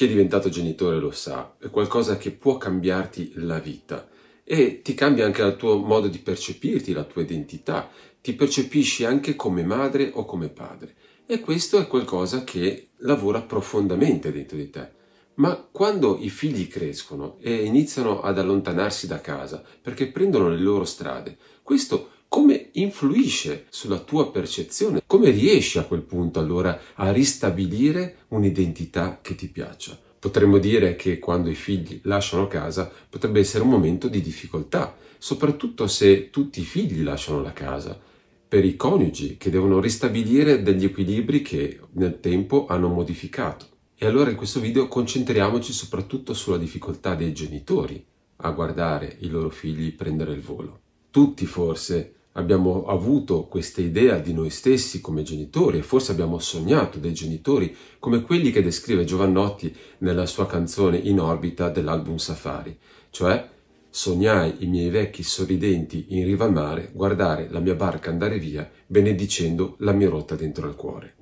Chi è diventato genitore lo sa, è qualcosa che può cambiarti la vita e ti cambia anche il tuo modo di percepirti, la tua identità, ti percepisci anche come madre o come padre e questo è qualcosa che lavora profondamente dentro di te. Ma quando i figli crescono e iniziano ad allontanarsi da casa perché prendono le loro strade, questo come influisce sulla tua percezione, come riesci a quel punto allora a ristabilire un'identità che ti piaccia. Potremmo dire che quando i figli lasciano casa potrebbe essere un momento di difficoltà, soprattutto se tutti i figli lasciano la casa, per i coniugi che devono ristabilire degli equilibri che nel tempo hanno modificato. E allora in questo video concentriamoci soprattutto sulla difficoltà dei genitori a guardare i loro figli prendere il volo. Tutti forse abbiamo avuto questa idea di noi stessi come genitori e forse abbiamo sognato dei genitori come quelli che descrive Giovannotti nella sua canzone In orbita dell'album Safari, cioè sognai i miei vecchi sorridenti in riva al mare, guardare la mia barca andare via, benedicendo la mia rotta dentro al cuore.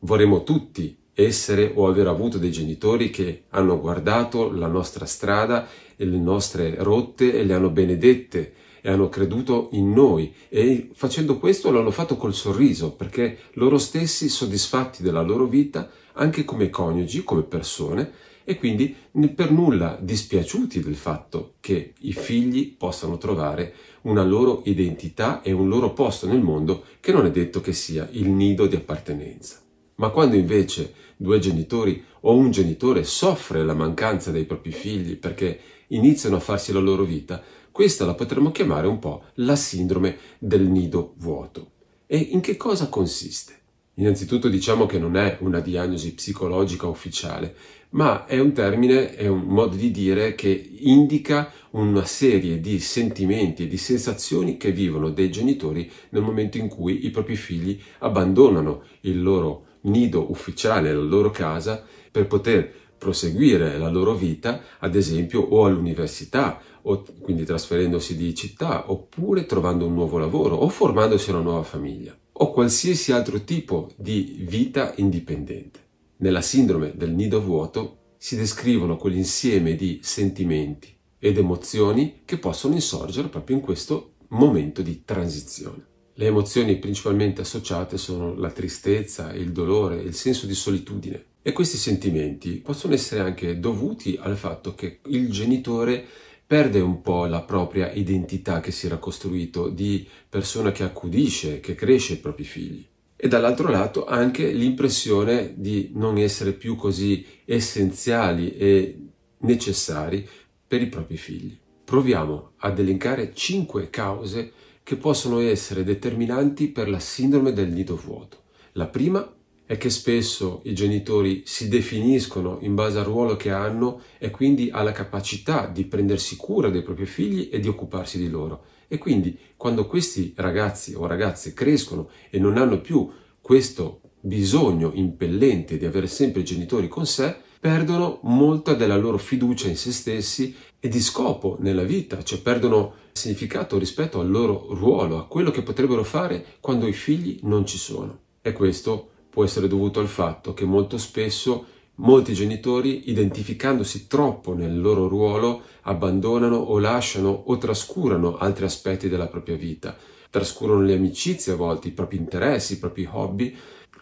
Vorremmo tutti essere o aver avuto dei genitori che hanno guardato la nostra strada e le nostre rotte e le hanno benedette e hanno creduto in noi e facendo questo l'hanno fatto col sorriso perché loro stessi soddisfatti della loro vita anche come coniugi, come persone e quindi per nulla dispiaciuti del fatto che i figli possano trovare una loro identità e un loro posto nel mondo che non è detto che sia il nido di appartenenza. Ma quando invece due genitori o un genitore soffre la mancanza dei propri figli perché iniziano a farsi la loro vita, questa la potremmo chiamare un po' la sindrome del nido vuoto. E in che cosa consiste? Innanzitutto diciamo che non è una diagnosi psicologica ufficiale, ma è un termine, è un modo di dire che indica una serie di sentimenti e di sensazioni che vivono dei genitori nel momento in cui i propri figli abbandonano il loro nido ufficiale, la loro casa, per poter proseguire la loro vita, ad esempio, o all'università, o quindi trasferendosi di città, oppure trovando un nuovo lavoro, o formandosi una nuova famiglia, o qualsiasi altro tipo di vita indipendente. Nella sindrome del nido vuoto si descrivono quell'insieme di sentimenti ed emozioni che possono insorgere proprio in questo momento di transizione. Le emozioni principalmente associate sono la tristezza, il dolore, il senso di solitudine, e questi sentimenti possono essere anche dovuti al fatto che il genitore perde un po' la propria identità che si era costruito di persona che accudisce, che cresce i propri figli. E dall'altro lato anche l'impressione di non essere più così essenziali e necessari per i propri figli. Proviamo ad elencare cinque cause che possono essere determinanti per la sindrome del nido vuoto. La prima è che spesso i genitori si definiscono in base al ruolo che hanno e quindi alla capacità di prendersi cura dei propri figli e di occuparsi di loro. E quindi quando questi ragazzi o ragazze crescono e non hanno più questo bisogno impellente di avere sempre i genitori con sé, perdono molta della loro fiducia in se stessi e di scopo nella vita, cioè perdono significato rispetto al loro ruolo, a quello che potrebbero fare quando i figli non ci sono. E questo può essere dovuto al fatto che molto spesso molti genitori, identificandosi troppo nel loro ruolo, abbandonano o lasciano o trascurano altri aspetti della propria vita, trascurano le amicizie a volte, i propri interessi, i propri hobby,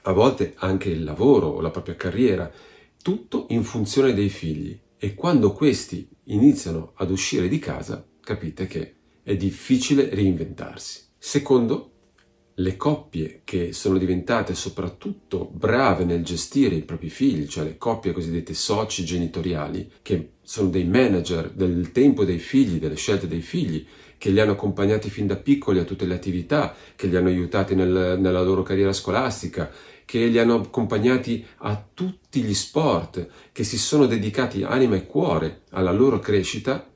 a volte anche il lavoro o la propria carriera, tutto in funzione dei figli. E quando questi iniziano ad uscire di casa, capite che è difficile reinventarsi. Secondo, le coppie che sono diventate soprattutto brave nel gestire i propri figli, cioè le coppie cosiddette soci genitoriali, che sono dei manager del tempo dei figli, delle scelte dei figli, che li hanno accompagnati fin da piccoli a tutte le attività, che li hanno aiutati nel, nella loro carriera scolastica, che li hanno accompagnati a tutti gli sport, che si sono dedicati anima e cuore alla loro crescita,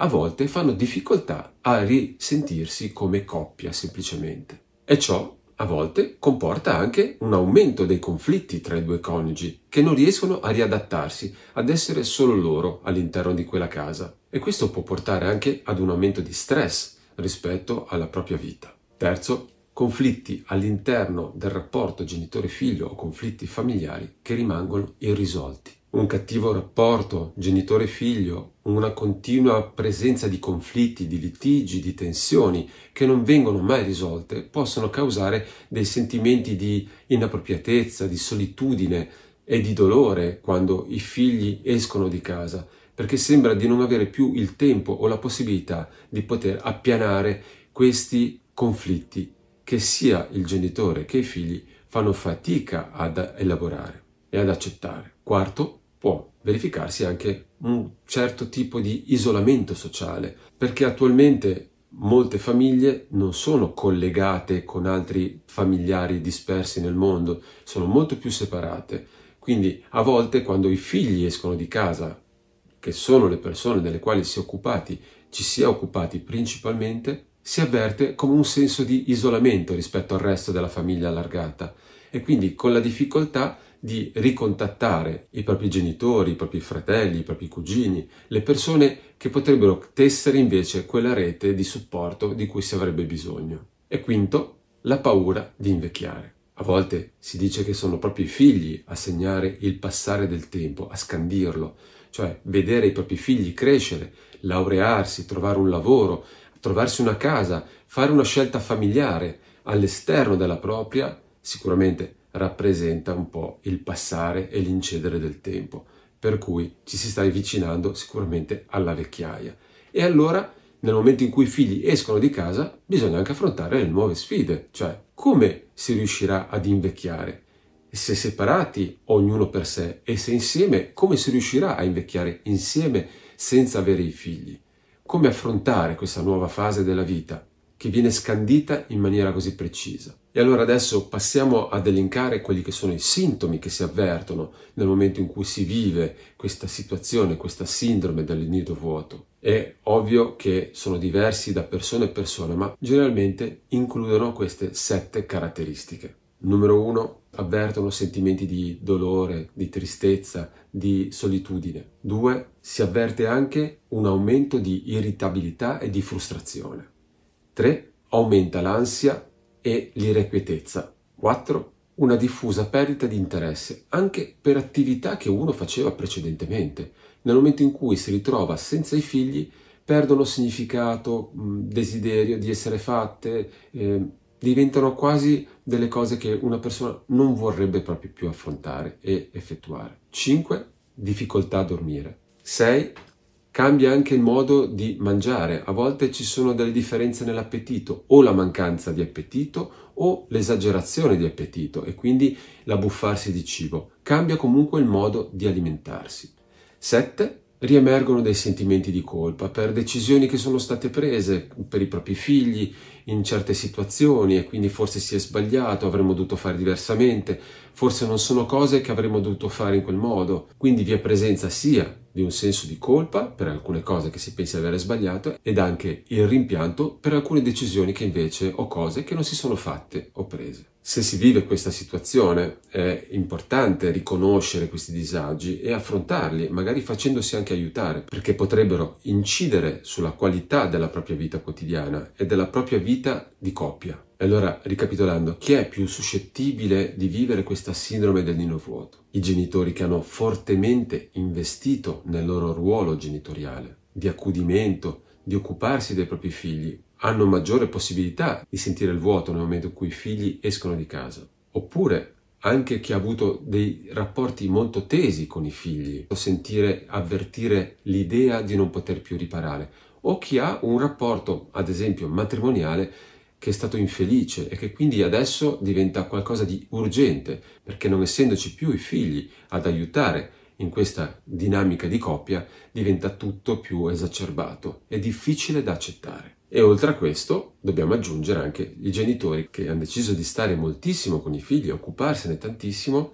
a volte fanno difficoltà a risentirsi come coppia semplicemente. E ciò a volte comporta anche un aumento dei conflitti tra i due coniugi, che non riescono a riadattarsi, ad essere solo loro all'interno di quella casa. E questo può portare anche ad un aumento di stress rispetto alla propria vita. Terzo, conflitti all'interno del rapporto genitore-figlio o conflitti familiari che rimangono irrisolti un cattivo rapporto genitore-figlio, una continua presenza di conflitti, di litigi, di tensioni che non vengono mai risolte, possono causare dei sentimenti di inappropriatezza, di solitudine e di dolore quando i figli escono di casa, perché sembra di non avere più il tempo o la possibilità di poter appianare questi conflitti che sia il genitore che i figli fanno fatica ad elaborare e ad accettare. Quarto, può verificarsi anche un certo tipo di isolamento sociale, perché attualmente molte famiglie non sono collegate con altri familiari dispersi nel mondo, sono molto più separate. Quindi a volte quando i figli escono di casa, che sono le persone delle quali si è occupati, ci si è occupati principalmente, si avverte come un senso di isolamento rispetto al resto della famiglia allargata e quindi con la difficoltà di ricontattare i propri genitori, i propri fratelli, i propri cugini, le persone che potrebbero tessere invece quella rete di supporto di cui si avrebbe bisogno. E quinto, la paura di invecchiare. A volte si dice che sono proprio i figli a segnare il passare del tempo, a scandirlo, cioè vedere i propri figli crescere, laurearsi, trovare un lavoro, trovarsi una casa, fare una scelta familiare all'esterno della propria, sicuramente rappresenta un po' il passare e l'incedere del tempo, per cui ci si sta avvicinando sicuramente alla vecchiaia. E allora, nel momento in cui i figli escono di casa, bisogna anche affrontare le nuove sfide, cioè come si riuscirà ad invecchiare? Se separati, ognuno per sé, e se insieme, come si riuscirà a invecchiare insieme senza avere i figli? Come affrontare questa nuova fase della vita? che viene scandita in maniera così precisa. E allora adesso passiamo ad elencare quelli che sono i sintomi che si avvertono nel momento in cui si vive questa situazione, questa sindrome del nido vuoto. È ovvio che sono diversi da persona a persona, ma generalmente includono queste sette caratteristiche. Numero 1. Avvertono sentimenti di dolore, di tristezza, di solitudine. 2. Si avverte anche un aumento di irritabilità e di frustrazione. 3. Aumenta l'ansia e l'irrequietezza. 4. Una diffusa perdita di interesse anche per attività che uno faceva precedentemente. Nel momento in cui si ritrova senza i figli, perdono significato, mm, desiderio di essere fatte, eh, diventano quasi delle cose che una persona non vorrebbe proprio più affrontare e effettuare. 5. Difficoltà a dormire. 6. Cambia anche il modo di mangiare, a volte ci sono delle differenze nell'appetito, o la mancanza di appetito o l'esagerazione di appetito e quindi l'abbuffarsi di cibo. Cambia comunque il modo di alimentarsi. 7. Riemergono dei sentimenti di colpa per decisioni che sono state prese per i propri figli, in certe situazioni e quindi forse si è sbagliato, avremmo dovuto fare diversamente, forse non sono cose che avremmo dovuto fare in quel modo. Quindi vi è presenza sia di un senso di colpa per alcune cose che si pensa di avere sbagliato ed anche il rimpianto per alcune decisioni che invece o cose che non si sono fatte o prese. Se si vive questa situazione è importante riconoscere questi disagi e affrontarli, magari facendosi anche aiutare, perché potrebbero incidere sulla qualità della propria vita quotidiana e della propria vita vita di coppia. E allora, ricapitolando, chi è più suscettibile di vivere questa sindrome del nino vuoto? I genitori che hanno fortemente investito nel loro ruolo genitoriale, di accudimento, di occuparsi dei propri figli, hanno maggiore possibilità di sentire il vuoto nel momento in cui i figli escono di casa. Oppure anche chi ha avuto dei rapporti molto tesi con i figli, può sentire, avvertire l'idea di non poter più riparare, o chi ha un rapporto, ad esempio, matrimoniale che è stato infelice e che quindi adesso diventa qualcosa di urgente, perché non essendoci più i figli ad aiutare in questa dinamica di coppia, diventa tutto più esacerbato e difficile da accettare. E oltre a questo dobbiamo aggiungere anche i genitori che hanno deciso di stare moltissimo con i figli, occuparsene tantissimo,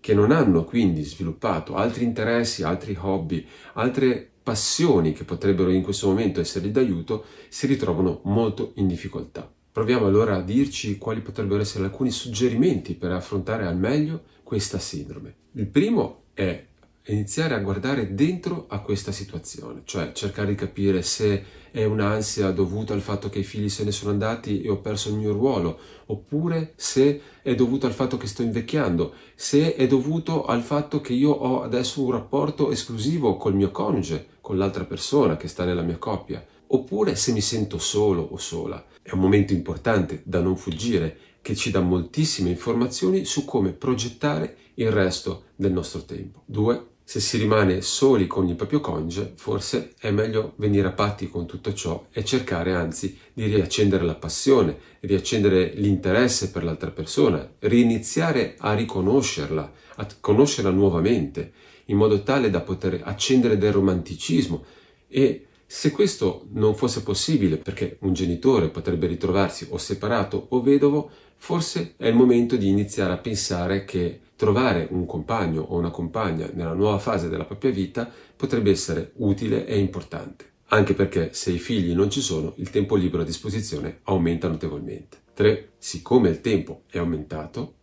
che non hanno quindi sviluppato altri interessi, altri hobby, altre passioni che potrebbero in questo momento essere d'aiuto si ritrovano molto in difficoltà. Proviamo allora a dirci quali potrebbero essere alcuni suggerimenti per affrontare al meglio questa sindrome. Il primo è iniziare a guardare dentro a questa situazione, cioè cercare di capire se è un'ansia dovuta al fatto che i figli se ne sono andati e ho perso il mio ruolo, oppure se è dovuto al fatto che sto invecchiando, se è dovuto al fatto che io ho adesso un rapporto esclusivo col mio coniuge, con l'altra persona che sta nella mia coppia, oppure se mi sento solo o sola. È un momento importante da non fuggire che ci dà moltissime informazioni su come progettare il resto del nostro tempo. 2. Se si rimane soli con il proprio conge, forse è meglio venire a patti con tutto ciò e cercare anzi di riaccendere la passione, riaccendere l'interesse per l'altra persona, riniziare a riconoscerla, a conoscerla nuovamente, in modo tale da poter accendere del romanticismo e se questo non fosse possibile perché un genitore potrebbe ritrovarsi o separato o vedovo, forse è il momento di iniziare a pensare che trovare un compagno o una compagna nella nuova fase della propria vita potrebbe essere utile e importante, anche perché se i figli non ci sono il tempo libero a disposizione aumenta notevolmente. 3. Siccome il tempo è aumentato,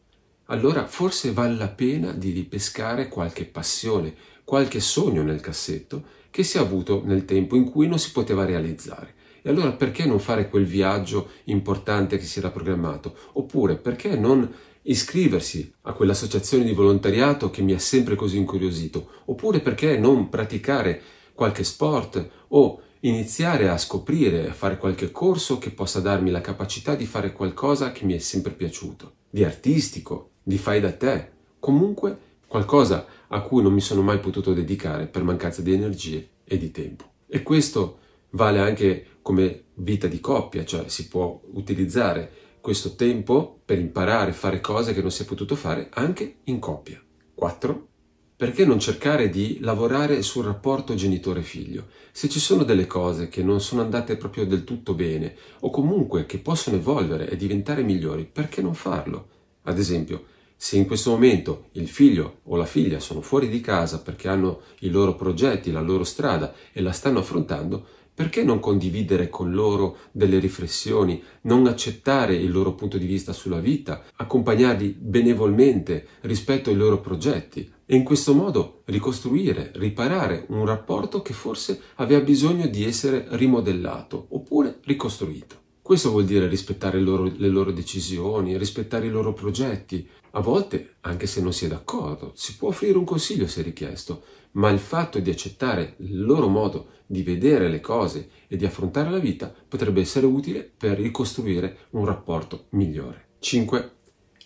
allora forse vale la pena di ripescare qualche passione, qualche sogno nel cassetto che si è avuto nel tempo in cui non si poteva realizzare. E allora perché non fare quel viaggio importante che si era programmato? Oppure perché non iscriversi a quell'associazione di volontariato che mi ha sempre così incuriosito? Oppure perché non praticare qualche sport o iniziare a scoprire, a fare qualche corso che possa darmi la capacità di fare qualcosa che mi è sempre piaciuto, di artistico, di fai da te, comunque qualcosa a cui non mi sono mai potuto dedicare per mancanza di energie e di tempo. E questo vale anche come vita di coppia, cioè si può utilizzare questo tempo per imparare a fare cose che non si è potuto fare anche in coppia. 4. Perché non cercare di lavorare sul rapporto genitore-figlio? Se ci sono delle cose che non sono andate proprio del tutto bene o comunque che possono evolvere e diventare migliori, perché non farlo? Ad esempio, se in questo momento il figlio o la figlia sono fuori di casa perché hanno i loro progetti, la loro strada e la stanno affrontando, perché non condividere con loro delle riflessioni, non accettare il loro punto di vista sulla vita, accompagnarli benevolmente rispetto ai loro progetti e in questo modo ricostruire, riparare un rapporto che forse aveva bisogno di essere rimodellato oppure ricostruito. Questo vuol dire rispettare loro, le loro decisioni, rispettare i loro progetti. A volte, anche se non si è d'accordo, si può offrire un consiglio se richiesto, ma il fatto di accettare il loro modo di vedere le cose e di affrontare la vita potrebbe essere utile per ricostruire un rapporto migliore. 5.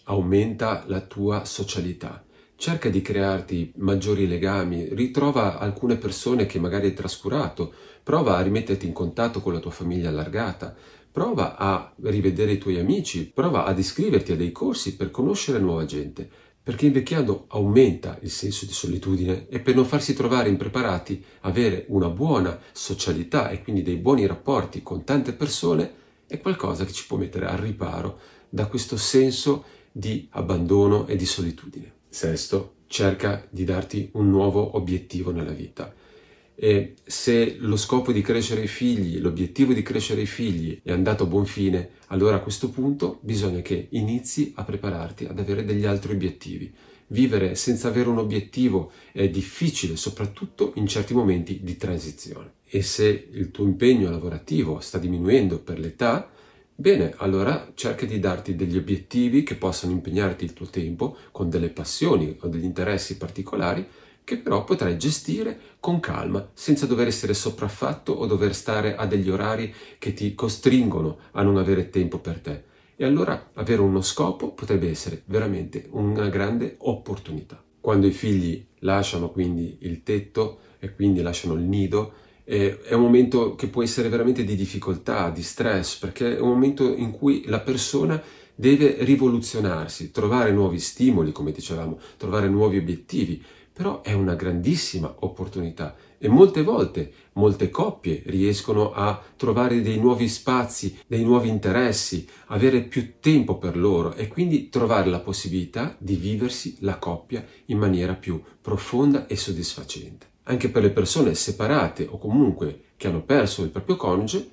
Aumenta la tua socialità. Cerca di crearti maggiori legami, ritrova alcune persone che magari hai trascurato, prova a rimetterti in contatto con la tua famiglia allargata, Prova a rivedere i tuoi amici, prova ad iscriverti a dei corsi per conoscere nuova gente, perché invecchiando aumenta il senso di solitudine e per non farsi trovare impreparati, avere una buona socialità e quindi dei buoni rapporti con tante persone è qualcosa che ci può mettere al riparo da questo senso di abbandono e di solitudine. Sesto, cerca di darti un nuovo obiettivo nella vita e se lo scopo di crescere i figli, l'obiettivo di crescere i figli è andato a buon fine, allora a questo punto bisogna che inizi a prepararti ad avere degli altri obiettivi. Vivere senza avere un obiettivo è difficile, soprattutto in certi momenti di transizione. E se il tuo impegno lavorativo sta diminuendo per l'età, Bene, allora cerca di darti degli obiettivi che possano impegnarti il tuo tempo con delle passioni o degli interessi particolari che però potrai gestire con calma, senza dover essere sopraffatto o dover stare a degli orari che ti costringono a non avere tempo per te. E allora avere uno scopo potrebbe essere veramente una grande opportunità. Quando i figli lasciano quindi il tetto e quindi lasciano il nido, è un momento che può essere veramente di difficoltà, di stress, perché è un momento in cui la persona deve rivoluzionarsi, trovare nuovi stimoli, come dicevamo, trovare nuovi obiettivi, però è una grandissima opportunità e molte volte molte coppie riescono a trovare dei nuovi spazi, dei nuovi interessi, avere più tempo per loro e quindi trovare la possibilità di viversi la coppia in maniera più profonda e soddisfacente. Anche per le persone separate o comunque che hanno perso il proprio coniuge,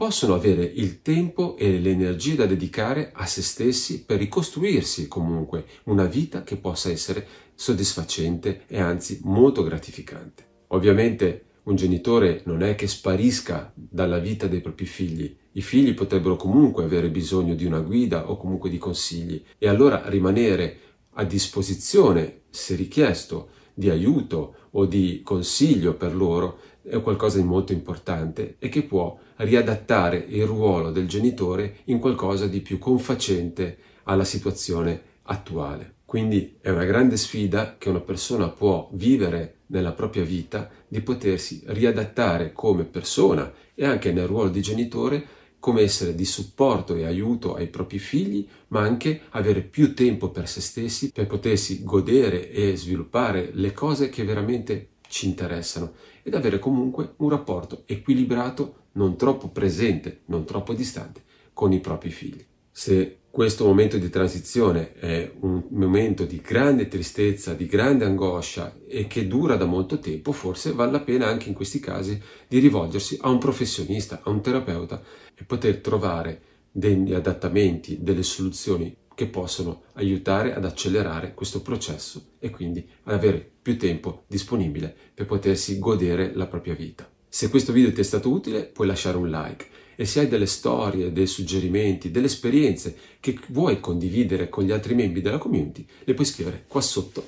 possono avere il tempo e l'energia da dedicare a se stessi per ricostruirsi comunque una vita che possa essere soddisfacente e anzi molto gratificante. Ovviamente un genitore non è che sparisca dalla vita dei propri figli, i figli potrebbero comunque avere bisogno di una guida o comunque di consigli e allora rimanere a disposizione, se richiesto, di aiuto o di consiglio per loro è qualcosa di molto importante e che può riadattare il ruolo del genitore in qualcosa di più confacente alla situazione attuale. Quindi è una grande sfida che una persona può vivere nella propria vita di potersi riadattare come persona e anche nel ruolo di genitore come essere di supporto e aiuto ai propri figli, ma anche avere più tempo per se stessi per potersi godere e sviluppare le cose che veramente ci interessano ed avere comunque un rapporto equilibrato, non troppo presente, non troppo distante, con i propri figli. Se questo momento di transizione è un momento di grande tristezza, di grande angoscia e che dura da molto tempo, forse vale la pena anche in questi casi di rivolgersi a un professionista, a un terapeuta e poter trovare degli adattamenti, delle soluzioni che possono aiutare ad accelerare questo processo e quindi ad avere più tempo disponibile per potersi godere la propria vita. Se questo video ti è stato utile puoi lasciare un like e se hai delle storie, dei suggerimenti, delle esperienze che vuoi condividere con gli altri membri della community le puoi scrivere qua sotto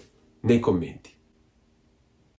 nei commenti.